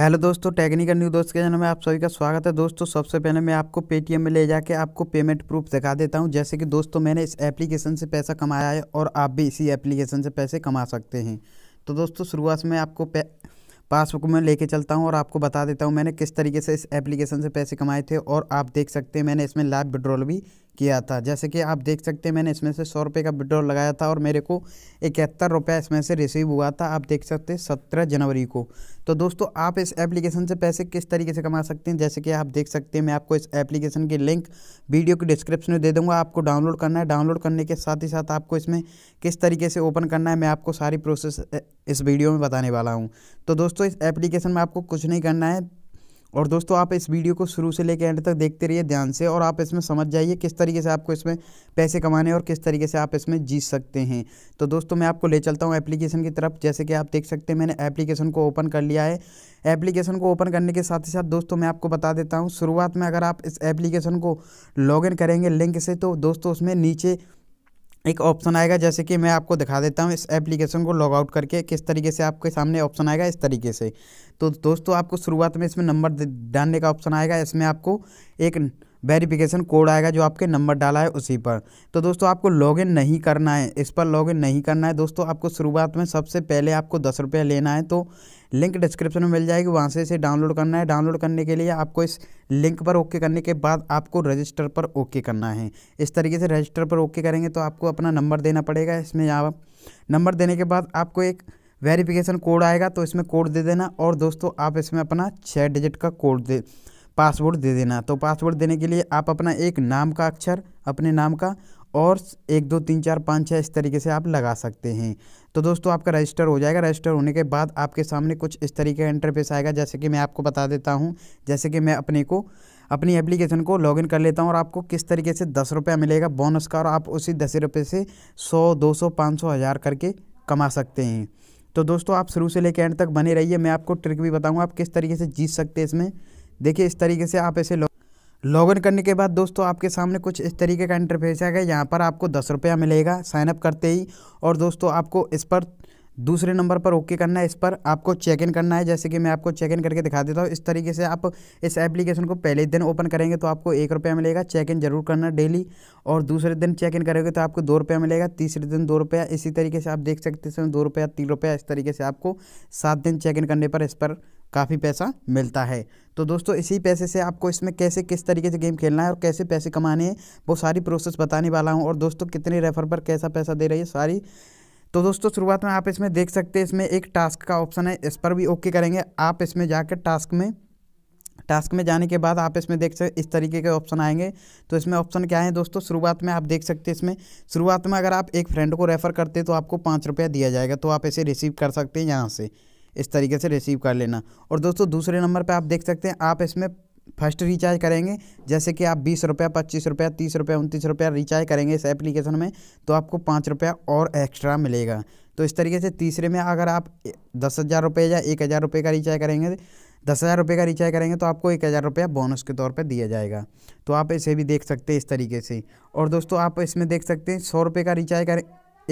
hello दोस्तों technical new दोस्त के जन्म में आप सभी का स्वागत है दोस्तों सबसे पहले मैं आपको पेटीएम में ले जाके आपको पेमेंट प्रूफ दिखा देता हूं जैसे कि दोस्तों मैंने इस एप्लीकेशन से पैसा कमाया है और आप भी इसी एप्लीकेशन से पैसे कमा सकते हैं तो दोस्तों शुरुआत से मैं आपको पासबुक में लेके चलता हूँ और आपको बता देता हूँ मैंने किस तरीके से इस एप्लीकेशन से पैसे कमाए थे और आप देख सकते हैं मैंने इसमें लाइव विड्रॉल भी किया था जैसे कि आप देख सकते हैं मैंने इसमें से सौ रुपये का विड्रॉल लगाया था और मेरे को इकहत्तर रुपया इसमें से रिसीव हुआ था आप देख सकते हैं सत्रह जनवरी को तो दोस्तों आप इस एप्लीकेशन से पैसे किस तरीके से कमा सकते हैं जैसे कि आप देख सकते हैं मैं आपको इस एप्लीकेशन की लिंक वीडियो के डिस्क्रिप्शन में दे दूँगा आपको डाउनलोड करना है डाउनलोड करने के साथ ही साथ आपको इसमें किस तरीके से ओपन करना है मैं आपको सारी प्रोसेस इस वीडियो में बताने वाला हूँ तो दोस्तों इस एप्लीकेशन में आपको कुछ नहीं करना है और दोस्तों आप इस वीडियो को शुरू से लेकर एंड तक देखते रहिए ध्यान से और आप इसमें समझ जाइए किस तरीके से आपको इसमें पैसे कमाने और किस तरीके से आप इसमें जीत सकते हैं तो दोस्तों मैं आपको ले चलता हूँ एप्लीकेशन की तरफ जैसे कि आप देख सकते हैं मैंने एप्लीकेशन को ओपन कर लिया है एप्लीकेशन को ओपन करने के साथ ही साथ दोस्तों मैं आपको बता देता हूँ शुरुआत में अगर आप इस एप्लीकेशन को लॉग करेंगे लिंक से तो दोस्तों उसमें नीचे एक ऑप्शन आएगा जैसे कि मैं आपको दिखा देता हूँ इस एप्लीकेशन को लॉग आउट करके किस तरीके से आपके सामने ऑप्शन आएगा इस तरीके से तो दोस्तों आपको शुरुआत में इसमें नंबर डालने का ऑप्शन आएगा इसमें आपको एक वेरिफिकेशन कोड आएगा जो आपके नंबर डाला है उसी पर तो दोस्तों आपको लॉगिन नहीं करना है इस पर लॉगिन नहीं करना है दोस्तों आपको शुरुआत में सबसे पहले आपको दस रुपये लेना है तो लिंक डिस्क्रिप्शन में मिल जाएगी वहाँ से इसे डाउनलोड करना है डाउनलोड करने के लिए आपको इस लिंक पर ओके करने के बाद आपको रजिस्टर पर ओके करना है इस तरीके से रजिस्टर पर ओके करेंगे तो आपको अपना नंबर देना पड़ेगा इसमें आप नंबर देने के बाद आपको एक वेरिफिकेशन कोड आएगा तो इसमें कोड दे देना और दोस्तों आप इसमें अपना छः डिजिट का कोड दे पासवर्ड दे देना तो पासवर्ड देने के लिए आप अपना एक नाम का अक्षर अपने नाम का और एक दो तीन चार पाँच छः इस तरीके से आप लगा सकते हैं तो दोस्तों आपका रजिस्टर हो जाएगा रजिस्टर होने के बाद आपके सामने कुछ इस तरीके का इंटरफेस आएगा जैसे कि मैं आपको बता देता हूँ जैसे कि मैं अपने को अपनी एप्लीकेशन को लॉगिन कर लेता हूँ और आपको किस तरीके से दस रुपया मिलेगा बोनस का और आप उसी दस रुपये से सौ दो सौ पाँच सौ हज़ार करके कमा सकते हैं तो दोस्तों आप शुरू से लेकर एंड तक बने रहिए मैं आपको ट्रिक भी बताऊँगा आप किस तरीके से जीत सकते हैं इसमें देखिए इस तरीके से आप ऐसे लॉग इन करने के बाद दोस्तों आपके सामने कुछ इस तरीके का इंटरफेस आएगा यहाँ पर आपको दस रुपया मिलेगा साइनअप करते ही और दोस्तों आपको इस पर दूसरे नंबर पर ओके करना है इस पर आपको चेक इन करना है जैसे कि मैं आपको चेक इन करके दिखा देता हूँ इस तरीके से आप इस एप्लीकेशन को पहले दिन ओपन करेंगे तो आपको एक रुपया मिलेगा चेक इन जरूर करना डेली और दूसरे दिन चेक इन करेंगे तो आपको दो रुपया मिलेगा तीसरे दिन दो रुपया इसी तरीके से आप देख सकते हैं दो रुपया तीन रुपया इस तरीके से आपको सात दिन चेक इन करने पर इस पर काफ़ी पैसा मिलता है तो दोस्तों इसी पैसे से आपको इसमें कैसे किस तरीके से गेम खेलना है और कैसे पैसे कमाने हैं वो सारी प्रोसेस बताने वाला हूँ और दोस्तों कितने रेफर पर कैसा पैसा दे रही है सारी तो दोस्तों शुरुआत में आप इसमें देख सकते हैं इसमें एक टास्क का ऑप्शन है इस पर भी ओके करेंगे आप इसमें जाकर टास्क में टास्क में जाने के बाद आप इसमें देख सकते इस तरीके के ऑप्शन आएंगे तो इसमें ऑप्शन क्या है दोस्तों शुरुआत में आप देख सकते हैं इसमें शुरुआत में अगर आप एक फ्रेंड को रेफ़र करते हैं तो आपको पाँच रुपया दिया जाएगा तो आप इसे रिसीव कर सकते हैं यहाँ से इस तरीके से रिसीव कर लेना और दोस्तों दूसरे नंबर पर आप देख सकते हैं आप इसमें फर्स्ट रिचार्ज करेंगे जैसे कि आप बीस रुपया पच्चीस रुपया तीस रुपया उनतीस रुपया रिचार्ज करेंगे इस एप्लीकेशन में तो आपको पाँच रुपया और एक्स्ट्रा मिलेगा तो इस तरीके से तीसरे में अगर आप दस हज़ार रुपये या एक हज़ार रुपये का रिचार्ज करेंगे दस हज़ार रुपये का रिचार्ज करेंगे तो आपको एक हज़ार रुपया बोनस के तौर पर दिया जाएगा तो आप इसे भी देख सकते हैं इस तरीके से और दोस्तों आप इसमें देख सकते हैं सौ रुपये का रिचार्ज करें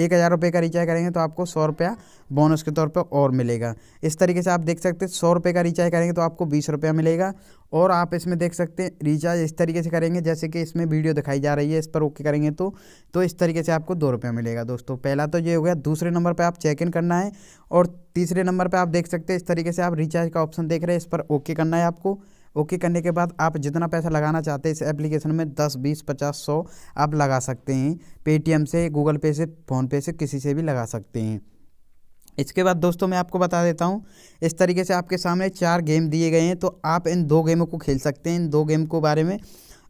एक हज़ार रुपये का रिचार्ज करेंगे तो आपको सौ रुपया बोनस के तौर पर और मिलेगा इस तरीके से आप देख सकते हैं सौ रुपये का रिचार्ज करेंगे तो आपको बीस रुपया मिलेगा और आप इसमें देख सकते हैं रिचार्ज इस तरीके से करेंगे जैसे कि इसमें वीडियो दिखाई जा रही है इस पर ओके करेंगे तो तो इस तरीके से आपको दो रुपया मिलेगा दोस्तों पहला तो ये हो गया दूसरे नंबर पर आप चेक इन करना है और तीसरे नंबर पर आप देख सकते हैं इस तरीके से आप रिचार्ज का ऑप्शन देख रहे हैं इस पर ओके करना है आपको ओके करने के बाद आप जितना पैसा लगाना चाहते हैं इस एप्लीकेशन में दस बीस पचास सौ आप लगा सकते हैं पेटीएम से गूगल पे से फ़ोनपे से किसी से भी लगा सकते हैं इसके बाद दोस्तों मैं आपको बता देता हूँ इस तरीके से आपके सामने चार गेम दिए गए हैं तो आप इन दो गेमों को खेल सकते हैं इन दो गेम को बारे में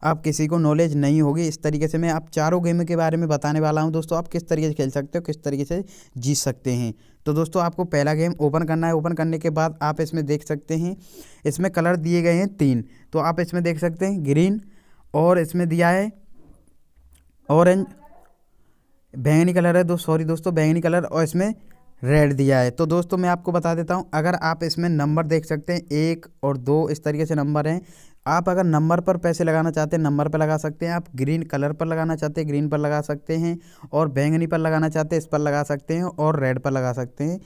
आप किसी को नॉलेज नहीं होगी इस तरीके से मैं आप चारों गेम के बारे में बताने वाला हूँ दोस्तों आप किस तरीके से खेल सकते हो किस तरीके से जीत सकते हैं तो दोस्तों आपको पहला गेम ओपन करना है ओपन करने के बाद आप इसमें देख सकते हैं इसमें कलर दिए गए हैं तीन तो आप इसमें देख सकते हैं ग्रीन और इसमें दिया है ऑरेंज बैंगनी कलर है दो सॉरी दोस्तों बैंगनी कलर और इसमें रेड दिया है तो दोस्तों मैं आपको बता देता हूँ अगर आप इसमें नंबर देख सकते हैं एक और दो इस तरीके से नंबर हैं आप अगर नंबर पर पैसे लगाना चाहते हैं नंबर पर लगा सकते हैं आप ग्रीन कलर पर लगाना चाहते हैं ग्रीन पर लगा सकते हैं और बैंगनी पर लगाना चाहते हैं इस पर लगा सकते हैं और रेड पर लगा सकते हैं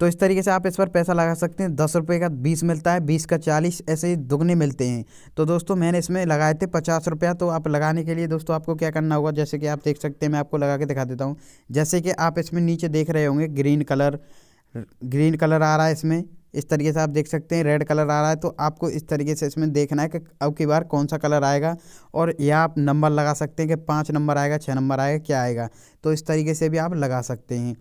तो इस तरीके से आप इस पर पैसा लगा सकते हैं दस रुपये का बीस मिलता है बीस का चालीस ऐसे ही दुगने मिलते हैं तो दोस्तों मैंने इसमें लगाए थे पचास रुपया तो आप लगाने के लिए दोस्तों आपको क्या करना होगा जैसे कि आप देख सकते हैं मैं आपको लगा के दिखा देता हूँ जैसे कि आप इसमें नीचे देख रहे होंगे ग्रीन कलर ग्रीन कलर आ रहा है इसमें इस तरीके से आप देख सकते हैं रेड कलर आ रहा है तो आपको इस तरीके से इसमें देखना है कि अब की बार कौन सा कलर आएगा और यह आप नंबर लगा सकते हैं कि पाँच नंबर आएगा छः नंबर आएगा क्या आएगा तो इस तरीके से भी आप लगा सकते हैं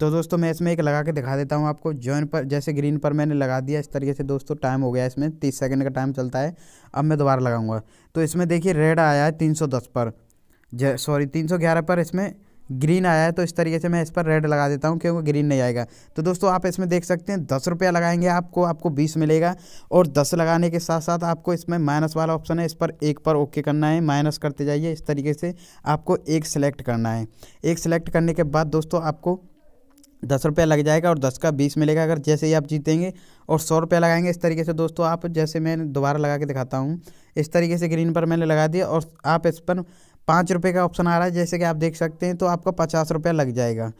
तो दोस्तों मैं इसमें एक लगा के दिखा देता हूँ आपको जॉइन पर जैसे ग्रीन पर मैंने लगा दिया इस तरीके से दोस्तों टाइम हो गया इसमें तीस सेकंड का टाइम चलता है अब मैं दोबारा लगाऊंगा तो इसमें देखिए रेड आया है तीन सौ दस पर सॉरी तीन सौ ग्यारह पर इसमें ग्रीन आया है तो इस तरीके से मैं इस पर रेड लगा देता हूँ क्योंकि ग्रीन नहीं आएगा तो दोस्तों आप इसमें देख सकते हैं दस रुपया लगाएंगे आपको आपको बीस मिलेगा और दस लगाने के साथ साथ आपको इसमें माइनस वाला ऑप्शन है इस पर एक पर ओके करना है माइनस करते जाइए इस तरीके से आपको एक सेलेक्ट करना है एक सेलेक्ट करने के बाद दोस्तों आपको दस रुपया लग जाएगा और दस का बीस मिलेगा अगर जैसे ही आप जीतेंगे और सौ रुपया लगाएंगे इस तरीके से दोस्तों आप जैसे मैं दोबारा लगा के दिखाता हूँ इस तरीके से ग्रीन पर मैंने लगा दिया और आप इस पर पाँच रुपये का ऑप्शन आ रहा है जैसे कि आप देख सकते हैं तो आपका पचास रुपया लग जाएगा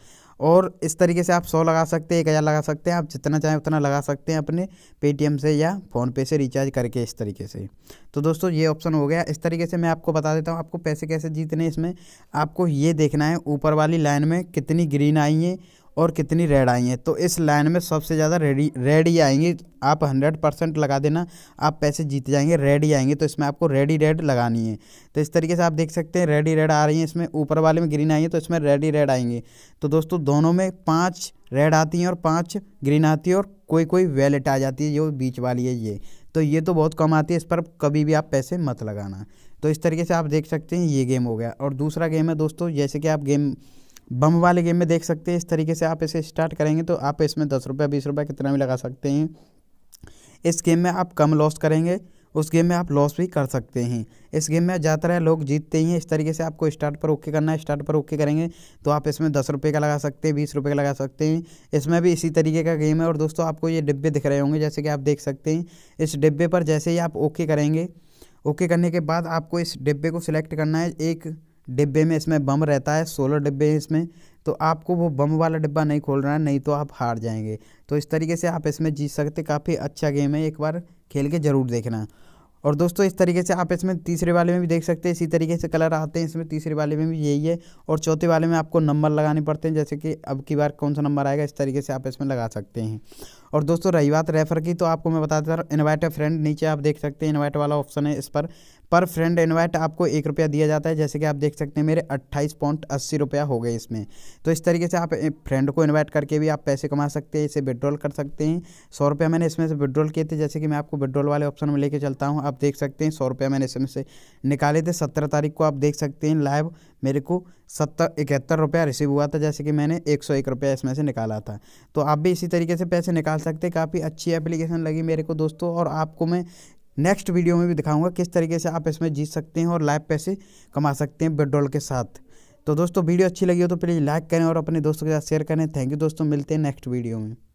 और इस तरीके से आप सौ लगा सकते हैं एक हज़ार लगा सकते हैं आप जितना चाहें उतना लगा सकते हैं अपने पेटीएम से या फ़ोनपे से रिचार्ज करके इस तरीके से तो दोस्तों ये ऑप्शन हो गया इस तरीके से मैं आपको बता देता हूँ आपको पैसे कैसे जीतने इसमें आपको ये देखना है ऊपर वाली लाइन में कितनी ग्रीन आई है और कितनी रेड आई हैं तो इस लाइन में सबसे ज़्यादा रेडी रेड ही आएंगी आप हंड्रेड परसेंट लगा देना आप पैसे जीत जाएंगे रेड ही आएंगे तो इसमें आपको रेडी रेड लगानी है तो इस तरीके से आप देख सकते हैं रेडी रेड आ रही हैं इसमें ऊपर वाले में ग्रीन आई है तो इसमें रेडी रेड आएंगे तो दोस्तों दोनों में पाँच रेड आती हैं और पाँच ग्रीन आती है और कोई कोई वैलेट आ जाती है जो बीच वाली है ये तो ये तो बहुत कम आती है इस पर कभी भी आप पैसे मत लगाना तो इस तरीके से आप देख सकते हैं ये गेम हो गया और दूसरा गेम है दोस्तों जैसे कि आप गेम बम वाले गेम में देख सकते हैं इस तरीके से आप इसे स्टार्ट करेंगे तो आप इसमें दस रुपये बीस रुपये कितना भी लगा सकते हैं इस गेम में आप कम लॉस करेंगे उस गेम में आप लॉस भी कर सकते हैं इस गेम में ज़्यादातर लोग जीतते ही हैं इस तरीके से आपको स्टार्ट पर ओके करना है स्टार्ट पर ओके करेंगे तो आप इसमें दस रुपये का लगा सकते हैं बीस रुपये का लगा सकते हैं इसमें भी इसी तरीके का गेम है और दोस्तों आपको ये डिब्बे दिख रहे होंगे जैसे कि आप देख सकते हैं इस डिब्बे पर जैसे ही आप ओके करेंगे ओके करने के बाद आपको इस डिब्बे को सिलेक्ट करना है एक डिब्बे में इसमें बम रहता है सोलह डिब्बे हैं इसमें तो आपको वो बम वाला डिब्बा नहीं खोल रहा है नहीं तो आप हार जाएंगे तो इस तरीके से आप इसमें जीत सकते काफ़ी अच्छा गेम है एक बार खेल के ज़रूर देखना और दोस्तों इस तरीके से आप इसमें तीसरे वाले में भी देख सकते हैं इसी तरीके से कलर आते हैं इसमें तीसरे वाले में भी यही है और चौथे वाले में आपको नंबर लगाने पड़ते हैं जैसे कि अब की बार कौन सा नंबर आएगा इस तरीके से आप इसमें लगा सकते हैं और दोस्तों रही बात रेफर की तो आपको मैं बताता हूँ इन्वाइट फ्रेंड नीचे आप देख सकते हैं इन्वाइट वाला ऑप्शन है इस पर पर फ्रेंड इनवाइट आपको एक रुपया दिया जाता है जैसे कि आप देख सकते हैं मेरे अट्ठाईस पॉइंट अस्सी रुपया हो गए इसमें तो इस तरीके से आप फ्रेंड को इन्वाइट करके भी आप पैसे कमा सकते हैं इसे विड्रॉल कर सकते हैं सौ रुपया मैंने इसमें से विड्रॉल किए थे जैसे कि मैं आपको विड्रॉल वाले ऑप्शन में लेके चलता हूँ आप देख सकते हैं सौ रुपया मैंने इसमें से निकाले थे सत्रह तारीख को आप देख सकते हैं लाइव मेरे को सत्तर इकहत्तर रुपया रिसीव हुआ था जैसे कि मैंने एक सौ एक रुपया इसमें से निकाला था तो आप भी इसी तरीके से पैसे निकाल सकते काफ़ी अच्छी एप्लीकेशन लगी मेरे को दोस्तों और आपको मैं नेक्स्ट वीडियो में भी दिखाऊंगा किस तरीके से आप इसमें जीत सकते हैं और लाइव पैसे कमा सकते हैं बेडोल के साथ तो दोस्तों वीडियो अच्छी लगी हो तो प्लीज़ लाइक करें और अपने दोस्तों के साथ शेयर करें थैंक यू दोस्तों मिलते हैं नेक्स्ट वीडियो में